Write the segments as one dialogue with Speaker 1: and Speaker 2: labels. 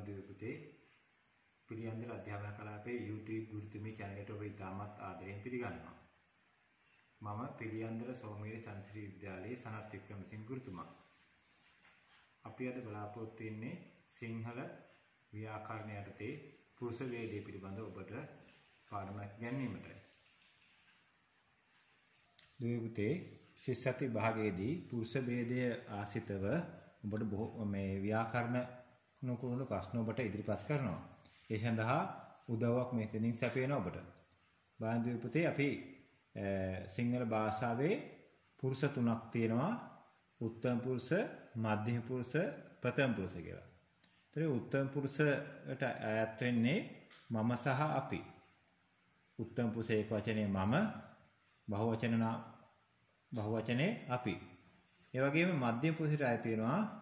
Speaker 1: සුරන්දිර පුතේ පිළියන්දර අධ්‍යාපන කලාපයේ YouTube ගුරුතුමී channel ඔබ ඉතාමත් ආදරයෙන් පිළිගන්නවා. මම පිළියන්දර සෝමීර චන්ද්‍රශ්‍රී විද්‍යාලයේ සනත් වික්‍රමසිංහ ගුරුතුමා. අපි අද බලාපොරොත්තු වෙන්නේ සිංහල ව්‍යාකරණ යටතේ පුරුෂ වේදේ පිළිබඳව ඔබට පාඩමක් ගැනීමට. දේවුතේ ශිෂ්‍යති භාගයේදී පුරුෂ ભેදය ආසිතව ඔබට බොහෝ මේ ව්‍යාකරණ නොකරුණු ප්‍රශ්න ඔබට ඉදිරිපත් කරනවා. ඒ සඳහා උදව්වක් මෙතනින් සැපයනවා ඔබට. බාන්දි පුතේ අපි සිංහල භාෂාවේ පුරුෂ තුනක් තියෙනවා. උත්තම පුරුෂ, මධ්‍යම පුරුෂ, ප්‍රථම පුරුෂ කියලා. ඒතර උත්තම පුරුෂට ඈත් වෙන්නේ මම සහ අපි. උත්තම පුරුෂ ඒක වචනේ මම, බහුවචන බහුවචනේ අපි. ඒ වගේම මධ්‍යම පුරුෂට ඈත් වෙනවා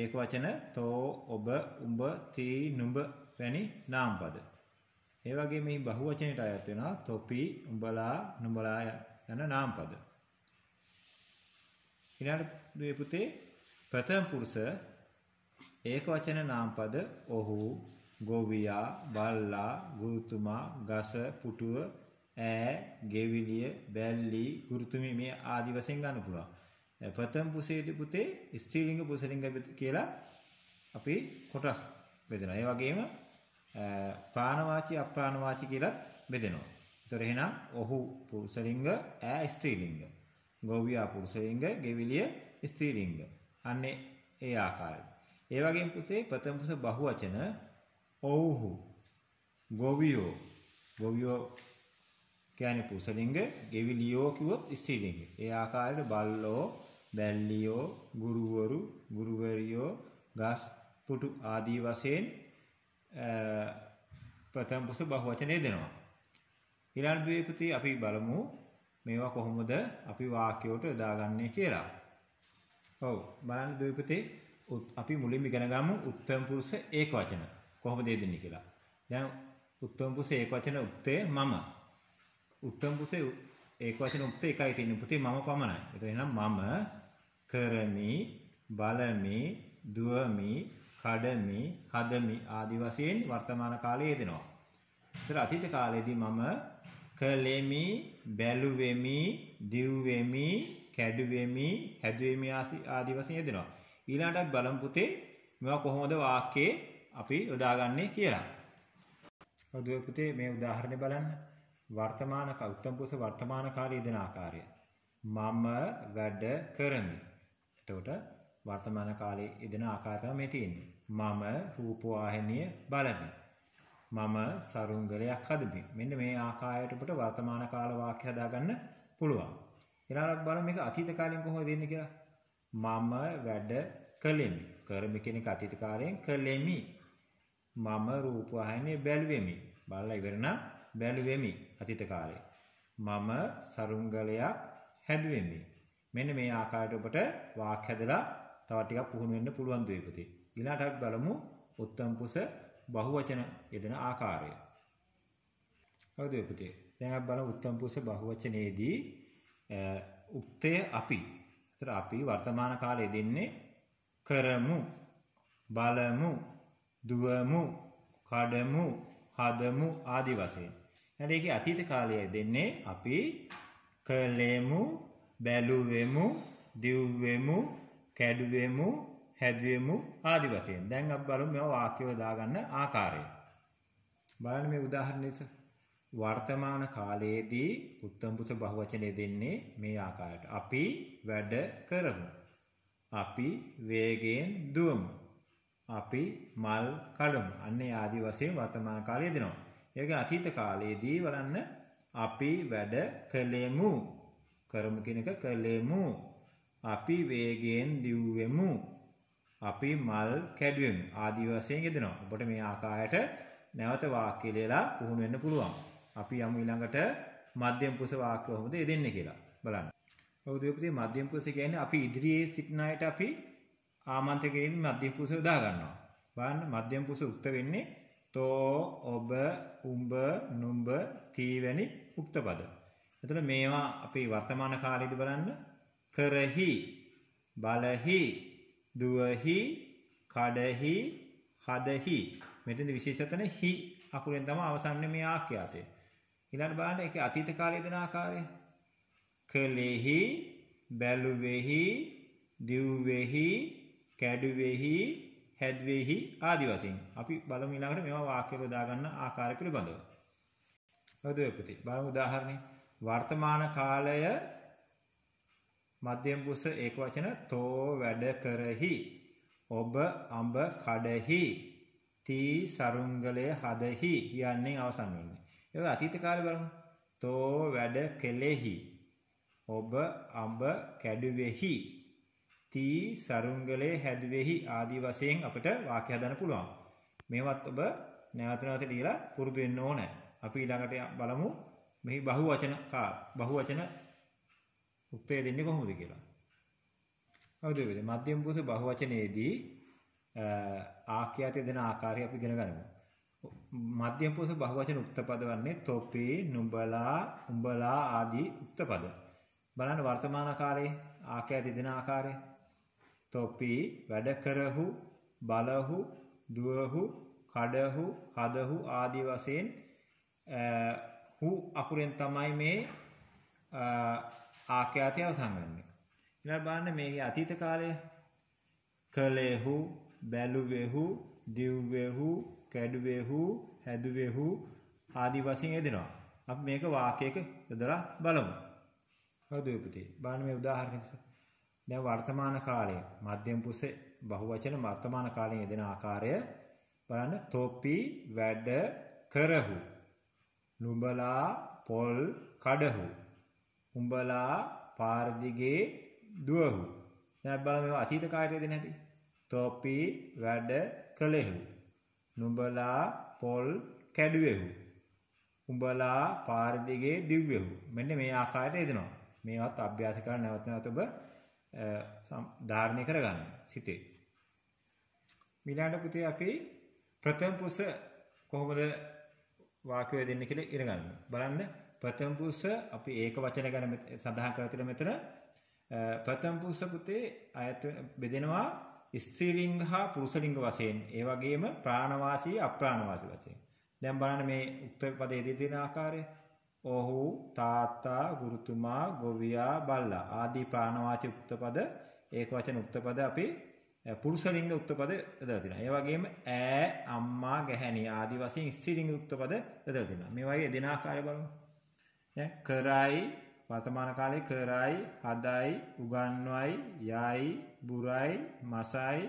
Speaker 1: ඒක වචන තෝ ඔබ උඹ තී නුඹ වැනි නාම පද. ඒ වගේ මේ බහුවචනයට අයත් වෙනවා තොපි උඹලා නුඹලා යන නාම පද. ඊළඟ දුවේ පුතේ ප්‍රථම පුරුෂ ඒක වචන නාම පද ඔහු ගෝවියා බල්ලා ගුරුතුමා ගස පුටුව ඈ ගෙවිලිය බැල්ලි ගුරුතුමි මේ ආදි වශයෙන් ගන්න පුළුවන්. ප්‍රථම පුසේදී පුතේ ස්ත්‍රීලිංග පුසලිංග කියලා අපි කොටස් බෙදෙනවා. ඒ වගේම ප්‍රාණවාචි අප්‍රාණවාචි කියලා බෙදෙනවා. ඒතර එහෙනම් ඔහු පුසලිංග ඈ ස්ත්‍රීලිංග. ගෝවියා පුසලිංග, ගෙවිලිය ස්ත්‍රීලිංග. අන්නේ ඒ ආකාරයට. ඒ වගේම පුතේ ප්‍රථම පුස බහුවචන ඔව්හු ගෝවියෝ ගෝවියෝ කියන්නේ පුසලිංග ගෙවිලියෝ කිව්වොත් ස්ත්‍රීලිංග. ඒ ආකාරයට බල්ලෝ බැල්ලියෝ ගුරුවරු ගුරුවරියෝ ගස් පුටු ආදී වශයෙන් ප්‍රථම පුස බහුවචනය දෙනවා. ඊළඟ ද්වේපති අපි බලමු මේවා කොහොමද අපි වාක්‍යයට යොදාගන්නේ කියලා. ඔව් බලන්න ද්වේපති අපි මුලින්ම ඉගෙන ගමු උත්තම පුරුෂ ඒකවචන කොහොමද දෙන්නේ කියලා. දැන් උත්තම පුරුෂ ඒකවචන උත්තේ මම. උත්තම පුරුෂ ඒකවචන උත්තේ එකයි තියෙන පුතේ මම පමණයි. ඒ එනම් මම කරමි බලමි දුවමි කඩමි හදමි ආදි වශයෙන් වර්තමාන කාලයේ යෙදෙනවා. ඒතර අතීත කාලයේදී මම කලෙමි බැලුවෙමි දිව්වෙමි කැඩුවෙමි හැදුවෙමි ආදි වශයෙන් යෙදෙනවා. ඊළඟට බලමු පුතේ මේවා කොහොමද වාක්‍යයේ අපි යොදාගන්නේ කියලා. ඔදුවේ පුතේ මේ උදාහරණය බලන්න. වර්තමාන උත්තම පුරුෂ වර්තමාන කාලයේ යෙදෙන ආකාරය. මම වැඩ කරමි. එතකොට වර්තමාන කාලයේ යෙදෙන ආකාරය මේ තියෙන්නේ. මම රූපවාහිනිය බලමි. මම සරුංගලයක් හදමි. මෙන්න මේ ආකාරයට අපිට වර්තමාන කාල වාක්‍ය හදාගන්න පුළුවන්. ඊළඟට බලමු මේක අතීත කාලයෙන් කොහොමද දෙන්නේ කියලා. මම වැඩ කළෙමි. කරමි කියන එක අතීත කාලයෙන් කළෙමි. මම රූපවාහිනිය බැලුවෙමි. බලලා ඉවර නම් බැලුවෙමි අතීත කාලේ. මම සරුංගලයක් හැදුවෙමි. මෙන්න මේ ආකාරයට ඔබට වාක් හැදලා තව ටිකක් පුහුණු වෙන්න පුළුවන් ද්වේපති. ඊළඟට අපි බලමු උත්තම පුස බහුවචන යෙදෙන ආකාරය. හරිද ද්වේපති? දැන් අපි බලමු උත්තම පුස බහුවචනයේදී උක්තය අපි. ඒතර අපි වර්තමාන කාලයේ දෙන්නේ කරමු බලමු දුවමු කඩමු හදමු ආදි වශයෙන්. හැබැයි ඒකේ අතීත කාලයේ දෙන්නේ අපි කළෙමු බැලුවෙමු දිව්වෙමු කැඩුවෙමු හැදුවෙමු ආදි වශයෙන්. දැන් අපි බලමු මේවා වාක්‍යව දාගන්න ආකාරය. බලන්න මේ උදාහරණය වර්තමාන කාලයේදී උත්තම පුස බහුවචනය දෙන්නේ මේ ආකාරයට. අපි වැඩ කරමු. අපි වේගයෙන් දුවමු. අපි මල් කඩමු. අන්නේ ආදි වශයෙන් වර්තමාන කාලයේ දෙනවා. ඒකේ අතීත කාලයේදී බලන්න අපි වැඩ කළෙමු කරමු කෙනක කළෙමු අපි වේගයෙන් දිව්වෙමු අපි මල් කැඩුවෙමු ආදී වශයෙන් යෙදෙනවා ඔබට මේ ආකාරයට නැවත වාක්‍ය ලියලා පුහුණු වෙන්න පුළුවන් අපි යමු ඊළඟට මධ්‍යම පුරුෂ වාක්‍ය කොහොමද යෙදෙන්නේ කියලා බලන්න ඔව්දේපති මධ්‍යම පුරුෂ කියන්නේ අපි ඉදිරියේ සිටින අයට අපි ආමන්ත්‍රකයෙන් මධ්‍යම පුරුෂ යොදා ගන්නවා බලන්න මධ්‍යම පුරුෂ උක්ත වෙන්නේ තෝ ඔබ උඹ නුඹ තී වැනි උක්ත පද එතකොට මේවා අපි වර්තමාන කාලෙදි බලන්න කරහි බලහි දුවහි කඩහි හදහි මෙතනදී විශේෂතන හි අකුරෙන් තමයි අවසන්නේ මේ ආඛ්‍යාතය. ඊළඟ බලන්න ඒකේ අතීත කාලයේ දෙන ආකාරය. කලෙහි බැලුවේහි දිව්වේහි කැඩුවේහි හැද්වේහි ආදි වශයෙන් අපි බලමු ඊළඟට මේවා වාක්‍යවල දාගන්න ආකාර පිළිබඳව. හොඳයි පුතේ බලමු උදාහරණේ වර්තමාන කාලය මධ්‍යම පුරුෂ ඒක වචන තෝ වැඩ කරහි ඔබ අඹ කඩහි තී සරුංගලය හදහි කියන්නේ අවසන් වෙන්නේ. ඒක අතීත කාලේ බලමු. තෝ වැඩ කෙලෙහි ඔබ අඹ කැඩුවේහි තී සරුංගලේ හැදුවේහි ආදි වශයෙන් අපිට වාක්‍ය හදන්න පුළුවන්. මේවත් ඔබ නැවත නැවත ලියලා පුරුදු වෙන්න ඕනේ. අපි ඊළඟට බලමු මේ බහුවචන කාර බහුවචන උත්තරය දෙන්නේ කොහොමද කියලා. හවුද වේද මධ්‍යම පුරුෂ බහුවචනයේදී ආඛ්‍යාත දෙන ආකාරය අපි ඉගෙන ගනිමු. මධ්‍යම පුරුෂ බහුවචන උක්තපද වන්නේ තොපේ නුඹලා උඹලා ආදී උක්තපද. බලන්න වර්තමාන කාලයේ ආඛ්‍යාත දෙන ආකාරය තොපි වැඩ කරහු බලහු දුවහු කඩහු හදහු ආදී වශයෙන් හු අකුරෙන් තමයි මේ ආඛ්‍යාතය අවසන් වෙන්නේ. ඊළඟ බලන්න මේකේ අතීත කාලය කලේහු බැලුවේහු දිව්වේහු කැඩුවේහු හැදුවේහු ආදි වශයෙන් එදෙනවා. අපි මේක වාක්‍යයක යොදලා බලමු. හරිද උපතේ? බලන්න මේ උදාහරණය. දැන් වර්තමාන කාලයේ මධ්‍යම පුසේ බහුවචන වර්තමාන කාලයේ යෙදෙන ආකාරය බලන්න තොපි වැඩ කරහු නුඹලා පොල් කඩහු. උඹලා පාරදිගේ දුවහු. දැන් බලමු මේවා අතීත කාර්යය දෙන හැටි. තොපි වැඩ කළෙහු. නුඹලා පොල් කැඩුවෙහු. උඹලා පාරදිගේ දිව්වෙහු. මෙන්න මේ ආකාරයට එදෙනවා. මේවත් අභ්‍යාස කරලා නැවත නැවත ඔබ ධාරණය කරගන්න හිතේ. මිලාඩ පුතේ අපි ප්‍රථම පුස කොහොමද වාක්‍යය දෙන්න කියලා ඉගෙන ගන්න. බලන්න ප්‍රථම පුරුෂ අපි ඒක වචන ගැන සඳහන් කරලා තියෙන මෙතන ප්‍රථම පුරුෂ පුතේ අයත් බෙදෙනවා ස්ත්‍රීලිංග හා පුරුෂලිංග වශයෙන්. ඒ වගේම ප්‍රාණවාසී අප්‍රාණවාසී වශයෙන්. දැන් බලන්න මේ උක්ත පදයේ දී තියෙන ආකාරය. ඔහු තාත්තා ගුරුතුමා ගොවියා බල්ලා ආදී ප්‍රාණවාචී උක්ත පද ඒක වචන උක්ත පද අපි පුරුෂ ලිංග උක්තපද යොදලා තිනවා. ඒ වගේම ඈ අම්මා ගැහැණි ආදී වශයෙන් ස්ත්‍රී ලිංග උක්තපද යොදලා තිනවා. මේ වගේ දෙන ආකාරය බලමු. දැන් කරයි වර්තමාන කාලේ කරයි හදයි උගන්වයි යයි බුරයි මසයි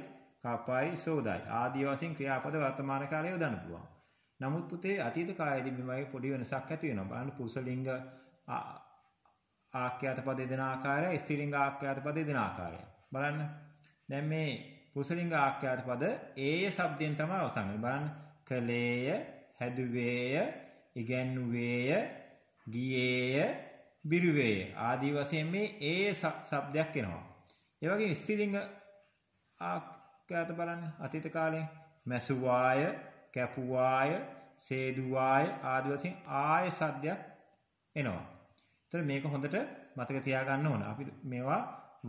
Speaker 1: කපයි සෝදයි ආදී වශයෙන් ක්‍රියාපද වර්තමාන කාලේ යොදන්න පුළුවන්. නමුත් පුතේ අතීත කාලයේදී මේ වගේ පොඩි වෙනසක් ඇති වෙනවා. බලන්න පුරුෂ ලිංග ආඛ්‍යාත පද දෙන ආකාරය, ස්ත්‍රී ලිංග ආඛ්‍යාත පද දෙන ආකාරය. බලන්න දැන් මේ පුසලිංග ආඛ්‍යාත පද ඒ શબ્දයෙන් තමයි අවසන් වෙන්නේ. බලන්න කලේය, හැදුවේය, ඉගැන්වේය, ගියේය, බිරුවේය ආදී වශයෙන් මේ ඒ શબ્දයක් එනවා. ඒ වගේම ස්ත්‍රීලිංග ආඛ්‍යාත බලන්න අතීත කාලේ මැසුවාය, කැපුවාය, සේදුවාය ආදී වශයෙන් ආය සද්දයක් එනවා. ඒතර මේක හොඳට මතක තියාගන්න ඕන. අපි මේවා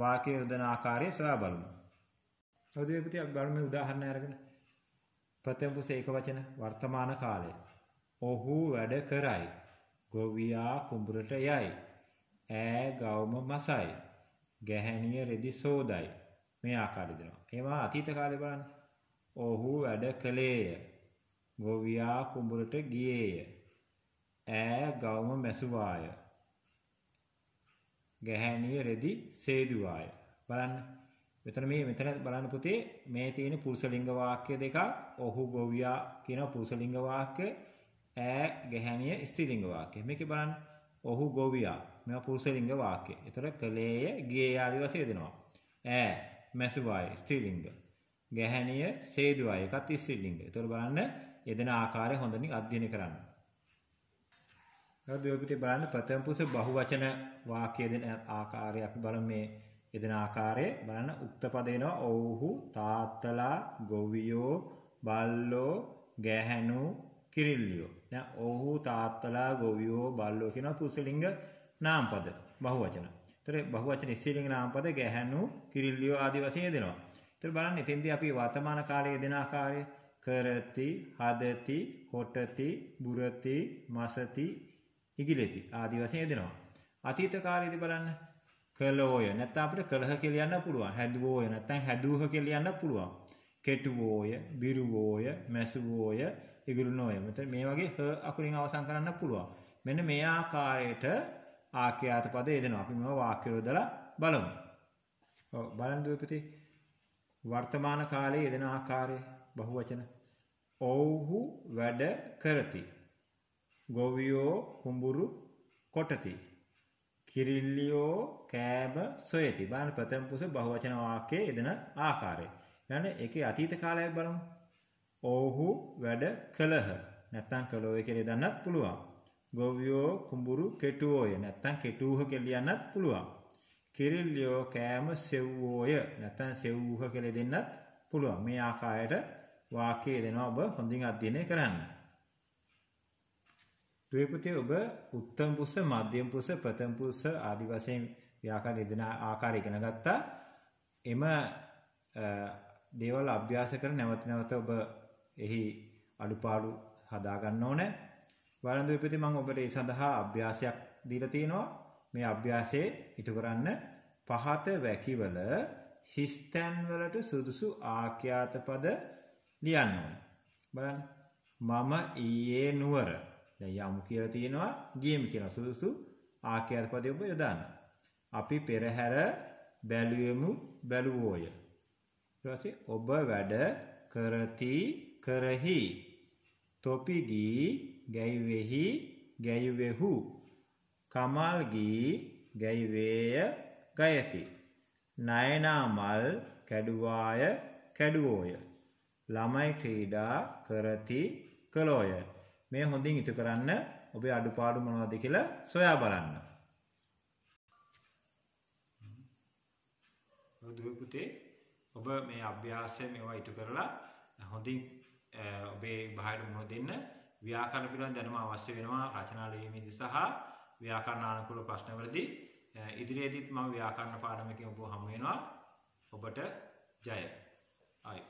Speaker 1: වාක්‍ය යොදන ආකාරය සොයා බලමු. සෝදේපති අපි බලමු මේ උදාහරණය අරගෙන ප්‍රථම පුස ඒක වචන වර්තමාන කාලය. ඔහු වැඩ කරයි. ගොවියා කුඹරට යයි. ඈ ගවම මසයි. ගැහැණිය රෙදි සෝදයි. මේ ආකාරය දෙනවා. එහෙම අතීත කාලේ බලන්න. ඔහු වැඩ කළේය. ගොවියා කුඹරට ගියේය. ඈ ගවම මැසුවාය. ගැහැණිය රෙදි සේදුවාය. බලන්න මෙතන මේ මෙතන බලන්න පුතේ මේ තියෙන පුරුෂ ලිංග වාක්‍ය දෙකක් ඔහු ගොවියා කියන පුරුෂ ලිංග වාක්‍ය ඈ ගැහැණිය ස්ත්‍රී ලිංග වාක්‍ය මේකේ බලන්න ඔහු ගොවියා මේවා පුරුෂ ලිංග වාක්‍ය. ඒතර කලේය ගියේ ආදි වශයෙන් දෙනවා. ඈ මැසුවායි ස්ත්‍රී ලිංග. ගැහැණිය සේදුවායි එකත් ස්ත්‍රී ලිංග. ඒතර බලන්න යෙදෙන ආකාරය හොඳින් අධ්‍යයනය කරන්න. ඊළඟට ඔයගොල්ලෝ බලන්න ප්‍රථම පුරුෂ බහුවචන වාක්‍ය දෙන ආකාරය අපි බලමු මේ එදෙන ආකාරය බලන්න උක්ත පද එනවා ඔව්හු තාත්තලා ගොවියෝ බල්ලෝ ගැහැණු කිරිල්ලියෝ දැන් ඔව්හු තාත්තලා ගොවියෝ බල්ලෝ කියන පුසලිංග නාම පද බහුවචන. ඒතර බහුවචන ස්ත්‍රීලිංග නාම පද ගැහැණු කිරිල්ලියෝ ආදී වශයෙන් එදෙනවා. ඒතර බලන්න එතෙන්දී අපි වර්තමාන කාලයේ එදෙන ආකාරය කරති හදති කොටති බුරති මසති ඉගිලෙති ආදී වශයෙන් එදෙනවා. අතීත කාලයේදී බලන්න කළෝය නැත්නම් අපිට කළහ කියලා යන්න පුළුවන්. හැදුවෝය නැත්නම් හැදූහ කියලා යන්න පුළුවන්. කෙටුවෝය, බිරුවෝය, මැසුවෝය, ඉගුරුනෝය. මෙතන මේ වගේ හ අකුරින් අවසන් කරන්න පුළුවන්. මෙන්න මේ ආකාරයට ආඛ්‍යාත පද යෙදෙනවා. අපි මේවා වාක්‍යවලදලා බලමු. ඔව් බලන් දීපති වර්තමාන කාලයේ යෙදෙන ආකාරය බහුවචන. ඔව්හු වැඩ කරති. ගොවියෝ කුඹුරු කොටති. කිරිල්ලියෝ කෑම සොයති. බලන්න ප්‍රථම පුරුෂ බහුවචන වාක්‍යයේ යෙදෙන ආකාරය. ඊළඟ ඒකේ අතීත කාලය බලමු. ඔව්හු වැඩ කළහ. නැත්තම් කළෝය කියලා දාන්නත් පුළුවන්. ගොවියෝ කුඹුරු කෙටුවෝය. නැත්තම් කෙටුවහ කියලා ලියන්නත් පුළුවන්. කිරිල්ලියෝ කෑම සෙව්වෝය. නැත්තම් සෙව්වහ කියලා දෙන්නත් පුළුවන්. මේ ආකාරයට වාක්‍යය දෙනවා ඔබ හොඳින් අධ්‍යයනය කරන්න. තුවේ පුතේ ඔබ උත්තම පුරුෂ, මධ්‍යම පුරුෂ, ප්‍රථම පුරුෂ ආදි වශයෙන් ව්‍යාකරණ යෙදෙන ආකාරය ඉගෙන ගත්තා. එම දේවල් අභ්‍යාස කර නැවත නැවත ඔබ එහි අඩුපාඩු හදා ගන්න ඕනේ. වරන්දුවේ පුතේ මම ඔබට ඒ සඳහා අභ්‍යාසයක් දීලා තියෙනවා. මේ අභ්‍යාසයේ ඉටු කරන්න පහත වැකිවල හිස්තැන් වලට සුදුසු ආඛ්‍යාත පද ලියන්න ඕනේ. බලන්න. මම ඊයේ නුවර දැන් යමු කියලා තියෙනවා ගියමු කියලා සුදුසු ආඛ්‍යාත පදේ ඔබ යොදාන්න. අපි පෙරහැර බැලුවෙමු බැලුවෝය. ඊට ඔබ වැඩ කරති කරහි. තොපි ගී ගැයුවේහි ගැයුවේහු. කමල් ගී ගැයුවේය ගයති. නයනාමල් කැඩුවාය කැඩුවෝය. ළමයි ක්‍රීඩා කරති කළෝය. මේ හොඳින් ඉතු කරන්න ඔබේ අඩුපාඩු මොනවද කියලා සොයා බලන්න. දුවේ පුතේ ඔබ මේ අභ්‍යාසය මේවා ඉටු කරලා හොඳින් ඔබේ බාහිර මුහුණ දෙන්න ව්‍යාකරණ පිළිබඳ දැනුම අවශ්‍ය වෙනවා රචනා ලියීමේදී සහ ව්‍යාකරණ අනුකූල ප්‍රශ්නවලදී ඉදිරියේදීත් මම ව්‍යාකරණ පාඩමකින් ඔබ හමු වෙනවා ඔබට ජය ආයි